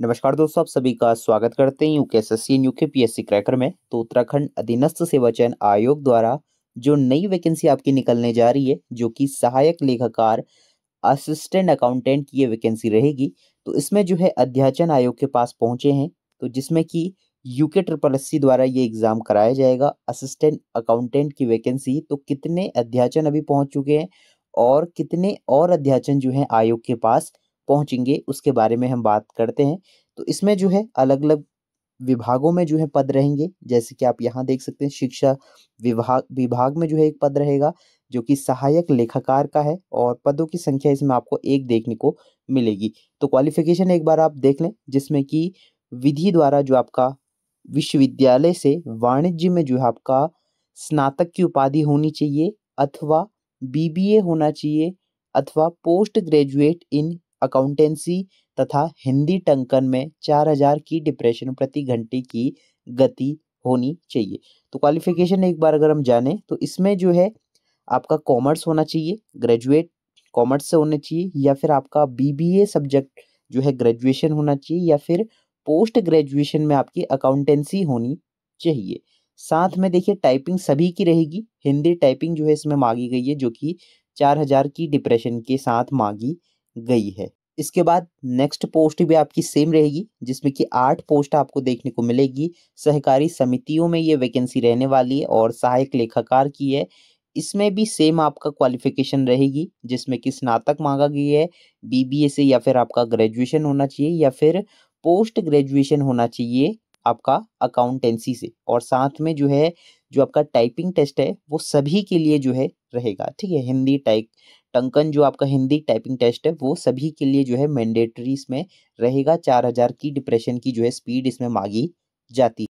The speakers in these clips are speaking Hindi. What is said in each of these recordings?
नमस्कार दोस्तों आप सभी का स्वागत करते हैं UK S S C UK P S C cracker में तो उत्तराखंड अधीनस्थ सेवा चयन आयोग द्वारा जो नई वैकेंसी आपकी निकलने जा रही है जो कि सहायक लेखाकार असिस्टेंट अकाउंटेंट की ये वैकेंसी रहेगी तो इसमें जो है अध्याचन आयोग के पास पहुंचे हैं तो जिसमें कि यूके ट्रिपल एस द्वारा ये एग्ज़ाम कराया जाएगा असिस्टेंट अकाउंटेंट की वैकेंसी तो कितने अध्याचन अभी पहुँच चुके हैं और कितने और अध्याचन जो हैं आयोग के पास पहुंचेंगे उसके बारे में हम बात करते हैं तो इसमें जो है अलग अलग विभागों में जो है पद रहेंगे जैसे कि आप यहाँ देख सकते हैं शिक्षा विभाग विभाग में जो है एक पद रहेगा जो कि सहायक लेखाकार का है और पदों की संख्या इसमें आपको एक देखने को मिलेगी तो क्वालिफिकेशन एक बार आप देख लें जिसमें कि विधि द्वारा जो आपका विश्वविद्यालय से वाणिज्य में जो है आपका स्नातक की उपाधि होनी चाहिए अथवा बीबीए होना चाहिए अथवा पोस्ट ग्रेजुएट इन अकाउंटेंसी तथा हिंदी टंकन में 4000 की डिप्रेशन प्रति घंटे की गति होनी चाहिए तो क्वालिफिकेशन एक बार अगर हम जाने तो इसमें जो है आपका कॉमर्स होना चाहिए ग्रेजुएट कॉमर्स से होना चाहिए या फिर आपका बीबीए सब्जेक्ट जो है ग्रेजुएशन होना चाहिए या फिर पोस्ट ग्रेजुएशन में आपकी अकाउंटेंसी होनी चाहिए साथ में देखिए टाइपिंग सभी की रहेगी हिंदी टाइपिंग जो है इसमें मांगी गई है जो कि चार हज़ार की डिप्रेशन के साथ मांगी गई है इसके बाद नेक्स्ट पोस्ट भी आपकी सेम रहेगी जिसमें कि आठ पोस्ट आपको देखने को मिलेगी सहकारी समितियों में ये वैकेंसी रहने वाली है और सहायक लेखाकार की है इसमें भी सेम आपका क्वालिफिकेशन रहेगी जिसमें कि स्नातक मांगा गई है बीबीए से या फिर आपका ग्रेजुएशन होना चाहिए या फिर पोस्ट ग्रेजुएशन होना चाहिए आपका अकाउंटेंसी से और साथ में जो है जो आपका टाइपिंग टेस्ट है वो सभी के लिए जो है रहेगा ठीक है हिंदी टाइप टंकन जो आपका हिंदी टाइपिंग टेस्ट है वो सभी के लिए जो है मैंडेटरी इसमें रहेगा चार हज़ार की डिप्रेशन की जो है स्पीड इसमें मांगी जाती है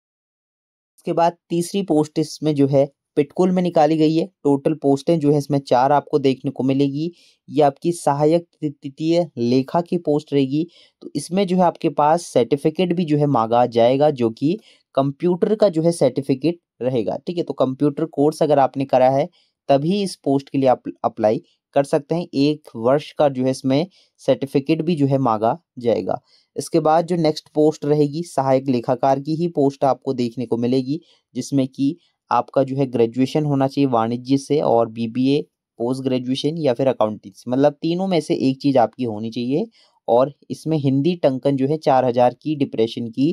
उसके बाद तीसरी पोस्ट इसमें जो है पिटकुल में निकाली गई है टोटल पोस्टें जो है इसमें चार आपको देखने को मिलेगी ये आपकी सहायक तृतीय लेखा की पोस्ट रहेगी तो इसमें जो है आपके पास सर्टिफिकेट भी जो है मांगा जाएगा जो कि कंप्यूटर का जो है सर्टिफिकेट रहेगा ठीक है तो कंप्यूटर कोर्स अगर आपने करा है तभी इस पोस्ट के लिए आप अप्लाई कर सकते हैं एक वर्ष का जो है इसमें सर्टिफिकेट भी जो है मांगा जाएगा इसके बाद जो नेक्स्ट पोस्ट रहेगी सहायक लेखाकार की ही पोस्ट आपको देखने को मिलेगी जिसमें कि आपका जो है ग्रेजुएशन होना चाहिए वाणिज्य से और बीबीए पोस्ट ग्रेजुएशन या फिर अकाउंटिंग मतलब तीनों में से एक चीज़ आपकी होनी चाहिए और इसमें हिंदी टंकन जो है चार हज़ार की डिप्रेशन की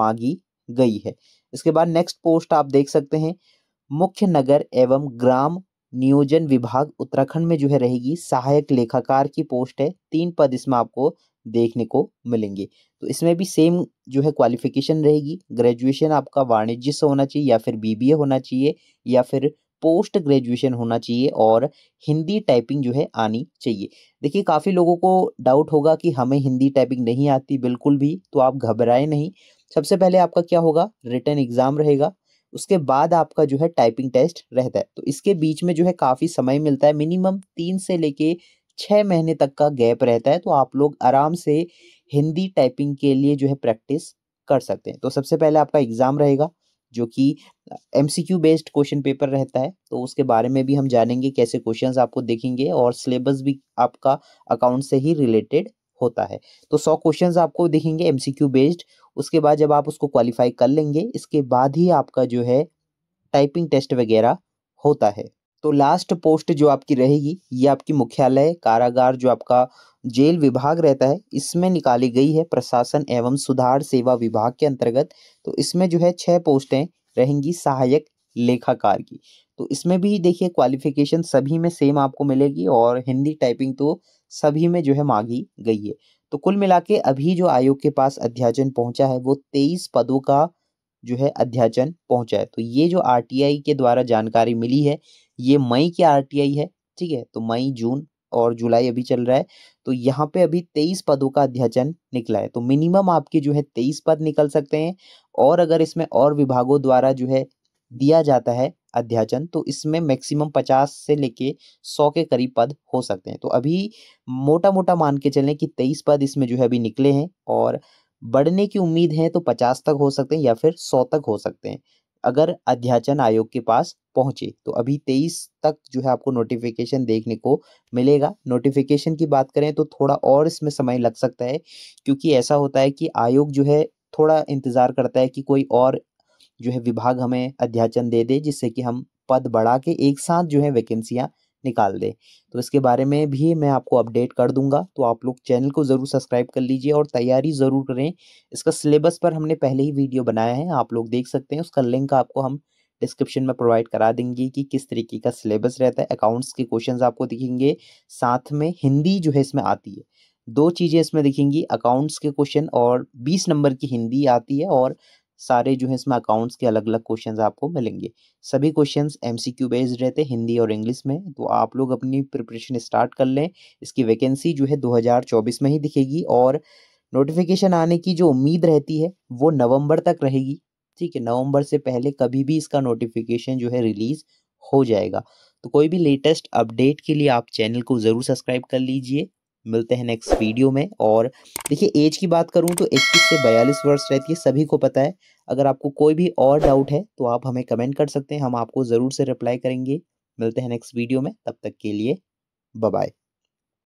मांगी गई है इसके बाद नेक्स्ट पोस्ट आप देख सकते हैं मुख्य नगर एवं ग्राम नियोजन विभाग उत्तराखंड में जो है रहेगी सहायक लेखाकार की पोस्ट है तीन पद इसमें आपको देखने को मिलेंगे तो इसमें भी सेम जो है क्वालिफिकेशन रहेगी ग्रेजुएशन आपका वाणिज्य से होना चाहिए या फिर बीबीए होना चाहिए या फिर पोस्ट ग्रेजुएशन होना चाहिए और हिंदी टाइपिंग जो है आनी चाहिए देखिए काफ़ी लोगों को डाउट होगा कि हमें हिंदी टाइपिंग नहीं आती बिल्कुल भी तो आप घबराएं नहीं सबसे पहले आपका क्या होगा रिटर्न एग्ज़ाम रहेगा उसके बाद आपका जो है टाइपिंग टेस्ट रहता है तो इसके बीच में जो है काफ़ी समय मिलता है मिनिमम तीन से लेके छः महीने तक का गैप रहता है तो आप लोग आराम से हिंदी टाइपिंग के लिए जो है प्रैक्टिस कर सकते हैं तो सबसे पहले आपका एग्ज़ाम रहेगा जो कि एम बेस्ड क्वेश्चन पेपर रहता है तो उसके बारे में भी हम जानेंगे कैसे क्वेश्चन आपको देखेंगे और सिलेबस भी आपका अकाउंट से ही रिलेटेड होता है तो सौ क्वेश्चन आपको दिखेंगे एम बेस्ड उसके बाद जब आप उसको क्वालिफाई कर लेंगे इसके बाद ही आपका जो है टाइपिंग टेस्ट वगैरह होता है तो लास्ट पोस्ट जो आपकी रहेगी ये आपकी मुख्यालय कारागार जो आपका जेल विभाग रहता है इसमें निकाली गई है प्रशासन एवं सुधार सेवा विभाग के अंतर्गत तो इसमें जो है छह पोस्टें रहेंगी सहायक लेखाकार की तो इसमें भी देखिए क्वालिफिकेशन सभी में सेम आपको मिलेगी और हिंदी टाइपिंग तो सभी में जो है मांगी गई है तो कुल मिला के अभी जो आयोग के पास अध्याचन पहुंचा है वो तेईस पदों का जो है अध्याचन पहुंचा है तो ये जो आर के द्वारा जानकारी मिली है ये मई की आर है ठीक है तो मई जून और जुलाई अभी चल रहा है तो यहाँ पे अभी तेईस पदों का अध्याचन निकला है तो मिनिमम आपके जो है तेईस पद निकल सकते हैं और अगर इसमें और विभागों द्वारा जो है दिया जाता है अध्याचन तो इसमें मैक्सिमम पचास से लेके सौ के करीब पद हो सकते हैं तो अभी मोटा मोटा मान के चलें कि तेईस पद इसमें जो है अभी निकले हैं और बढ़ने की उम्मीद है तो पचास तक हो सकते हैं या फिर सौ तक हो सकते हैं अगर अध्याचन आयोग के पास पहुंचे तो अभी तेईस तक जो है आपको नोटिफिकेशन देखने को मिलेगा नोटिफिकेशन की बात करें तो थोड़ा और इसमें समय लग सकता है क्योंकि ऐसा होता है कि आयोग जो है थोड़ा इंतज़ार करता है कि कोई और जो है विभाग हमें अध्याचन दे दे जिससे कि हम पद बढ़ा के एक साथ जो है वैकेंसियाँ निकाल दे तो इसके बारे में भी मैं आपको अपडेट कर दूंगा तो आप लोग चैनल को ज़रूर सब्सक्राइब कर लीजिए और तैयारी ज़रूर करें इसका सिलेबस पर हमने पहले ही वीडियो बनाया है आप लोग देख सकते हैं उसका लिंक आपको हम डिस्क्रिप्शन में प्रोवाइड करा देंगे कि किस तरीके का सिलेबस रहता है अकाउंट्स के क्वेश्चंस आपको दिखेंगे साथ में हिंदी जो है इसमें आती है दो चीज़ें इसमें दिखेंगी अकाउंट्स के क्वेश्चन और बीस नंबर की हिंदी आती है और सारे जो है इसमें अकाउंट्स के अलग अलग क्वेश्चंस आपको मिलेंगे सभी क्वेश्चंस एमसीक्यू बेस्ड रहते हैं हिंदी और इंग्लिश में तो आप लोग अपनी प्रिपरेशन स्टार्ट कर लें इसकी वैकेंसी जो है 2024 में ही दिखेगी और नोटिफिकेशन आने की जो उम्मीद रहती है वो नवंबर तक रहेगी ठीक है नवम्बर से पहले कभी भी इसका नोटिफिकेशन जो है रिलीज़ हो जाएगा तो कोई भी लेटेस्ट अपडेट के लिए आप चैनल को ज़रूर सब्सक्राइब कर लीजिए मिलते हैं नेक्स्ट वीडियो में और देखिए एज की बात करूँ तो इक्कीस से बयालीस वर्ष रहती है सभी को पता है अगर आपको कोई भी और डाउट है तो आप हमें कमेंट कर सकते हैं हम आपको ज़रूर से रिप्लाई करेंगे मिलते हैं नेक्स्ट वीडियो में तब तक के लिए बाय